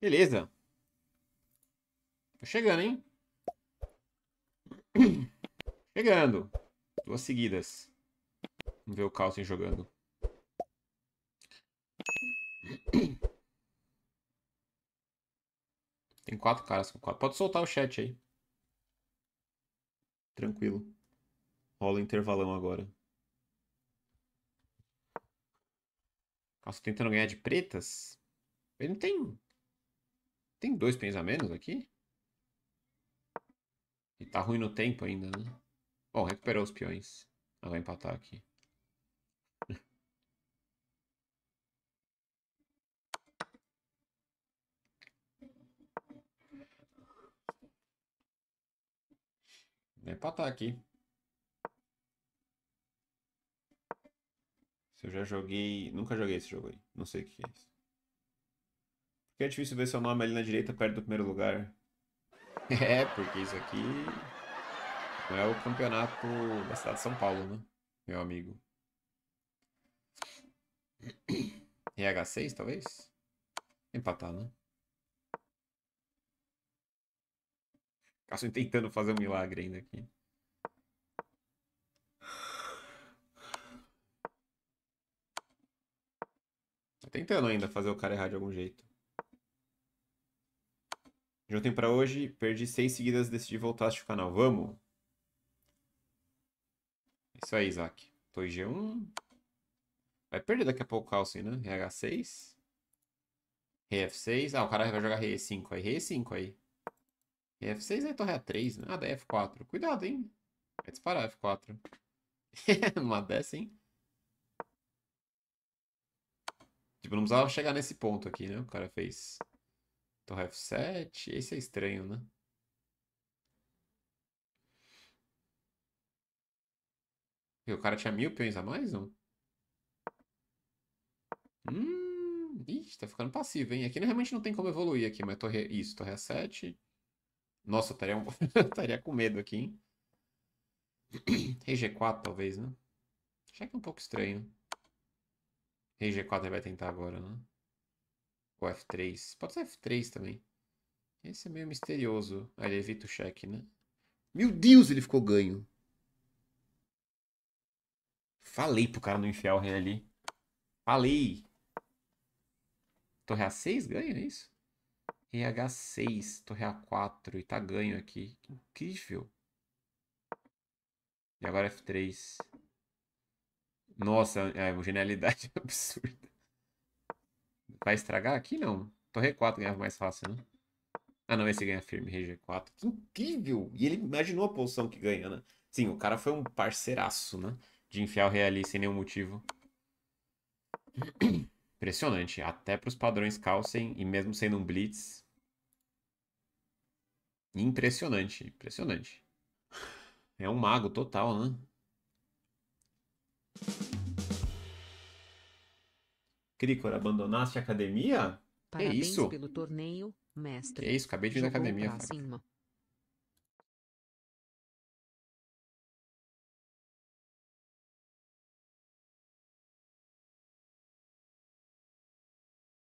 Beleza. Tô chegando, hein? Chegando. Duas seguidas. Vamos ver o Carlsen jogando. Tem quatro caras com quatro. Pode soltar o chat aí. Tranquilo. Rola o intervalão agora. Carlsen tentando ganhar de pretas? Ele não tem tem dois peões a menos aqui? E tá ruim no tempo ainda, né? Bom, recuperou os peões. Ah, vai empatar aqui. Vai empatar aqui. Se eu já joguei... Nunca joguei esse jogo aí. Não sei o que é isso. Que é difícil ver seu nome ali na direita, perto do primeiro lugar. é, porque isso aqui não é o campeonato da cidade de São Paulo, né? Meu amigo. RH6, é talvez? Empatar, né? Caso tentando fazer um milagre ainda aqui. Tô tentando ainda fazer o cara errar de algum jeito. De ontem para hoje, perdi seis seguidas, decidi voltar a assistir o canal. Vamos! É isso aí, Isaac. Tô em G1. Vai perder daqui a pouco o Carlsen, né? RH6. RF6. Ah, o cara vai jogar RE5 aí. RE5 aí. RF6 é torre A3, nada né? ah, é F4. Cuidado, hein? Vai disparar F4. Numa dessa, hein? Tipo, não precisava chegar nesse ponto aqui, né? O cara fez Torre F7. Esse é estranho, né? E o cara tinha mil peões a mais, não? Hum, ixi, tá ficando passivo, hein? Aqui realmente não tem como evoluir aqui, mas torre... Isso, torre A7. Nossa, eu estaria, um... estaria com medo aqui, hein? Rei G4, talvez, né? Já que é um pouco estranho. Rei G4 ele vai tentar agora, né? Ou F3. Pode ser F3 também. Esse é meio misterioso. ali ah, ele evita o cheque, né? Meu Deus, ele ficou ganho. Falei pro cara não enfiar o rei ali. Falei. Torre A6 ganha, é isso? Rei H6, torre A4 e tá ganho aqui. Que incrível. E agora F3. Nossa, é uma genialidade absurda. Vai estragar aqui? Não. Torre 4 ganhava mais fácil, né? Ah, não, esse ganha firme, rei G4. Que incrível! E ele imaginou a posição que ganha, né? Sim, o cara foi um parceiraço, né? De enfiar o rei ali sem nenhum motivo. Impressionante. Até para os padrões calcem e mesmo sendo um blitz. Impressionante, impressionante. É um mago total, né? Cricor abandonasse a academia? Parabéns é isso? pelo torneio, mestre. é isso, acabei de ir na academia. Cima.